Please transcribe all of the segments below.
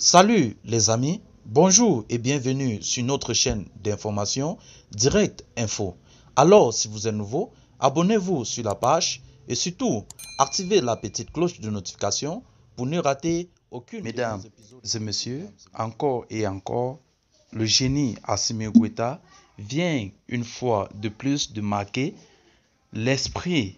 Salut les amis, bonjour et bienvenue sur notre chaîne d'information Direct Info. Alors si vous êtes nouveau, abonnez-vous sur la page et surtout activez la petite cloche de notification pour ne rater aucune Mesdames et messieurs, encore et encore, le génie Assimi Guetta vient une fois de plus de marquer l'esprit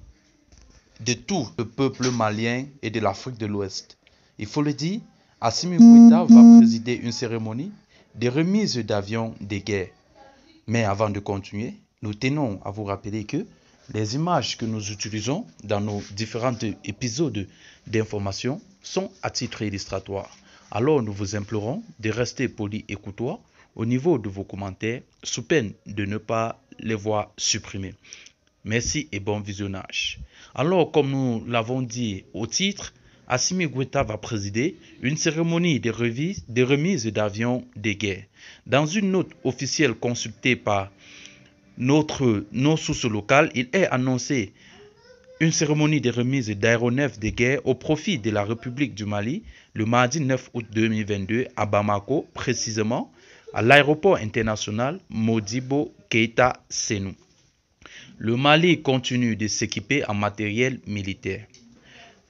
de tout le peuple malien et de l'Afrique de l'Ouest. Il faut le dire, Assimi va mhm. présider une cérémonie de remise d'avions de guerre. Mais avant de continuer, nous tenons à vous rappeler que les images que nous utilisons dans nos différents épisodes d'information sont à titre illustratoire. Alors nous vous implorons de rester polis et courtois au niveau de vos commentaires sous peine de ne pas les voir supprimés. Merci et bon visionnage. Alors comme nous l'avons dit au titre, Assimi Gweta va présider une cérémonie de, remise, d'avions de guerre. Dans une note officielle consultée par notre, nos sources il est annoncé une cérémonie de remise d'aéronefs de guerre au profit de la République du Mali le mardi 9 août 2022 à Bamako, précisément à l'aéroport international Modibo Keita Senou. Le Mali continue de s'équiper en matériel militaire.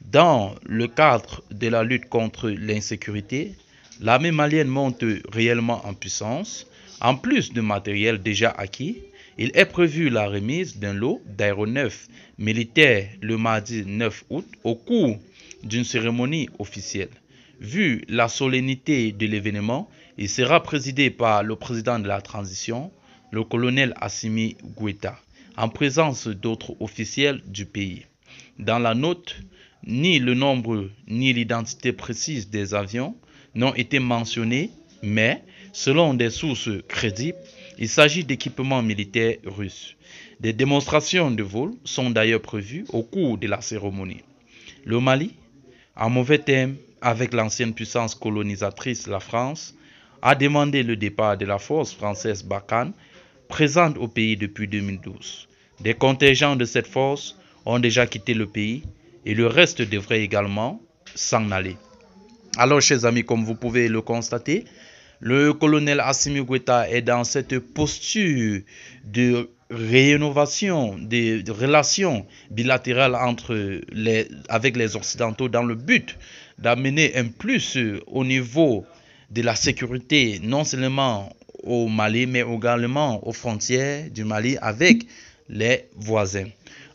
Dans le cadre de la lutte contre l'insécurité, l'armée malienne monte réellement en puissance. En plus du matériel déjà acquis, il est prévu la remise d'un lot d'aéronefs militaires le mardi 9 août au cours d'une cérémonie officielle. Vu la solennité de l'événement, il sera présidé par le président de la transition, le colonel Assimi Goueta, en présence d'autres officiels du pays. Dans la note, ni le nombre ni l'identité précise des avions n'ont été mentionnés, mais, selon des sources crédibles, il s'agit d'équipements militaires russes. Des démonstrations de vol sont d'ailleurs prévues au cours de la cérémonie. Le Mali, en mauvais terme avec l'ancienne puissance colonisatrice, la France, a demandé le départ de la force française Bakan, présente au pays depuis 2012. Des contingents de cette force ont déjà quitté le pays et le reste devrait également s'en aller. Alors, chers amis, comme vous pouvez le constater, le colonel Assimi Gweta est dans cette posture de rénovation des relations bilatérales entre les, avec les Occidentaux dans le but d'amener un plus au niveau de la sécurité, non seulement au Mali, mais également aux frontières du Mali avec les voisins.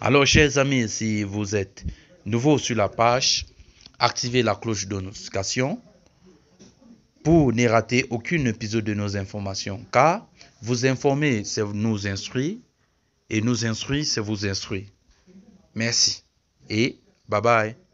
Alors, chers amis, si vous êtes nouveau sur la page, activez la cloche de notification pour ne rater aucun épisode de nos informations, car vous informer, c'est nous instruire, et nous instruire, c'est vous instruire. Merci et bye bye.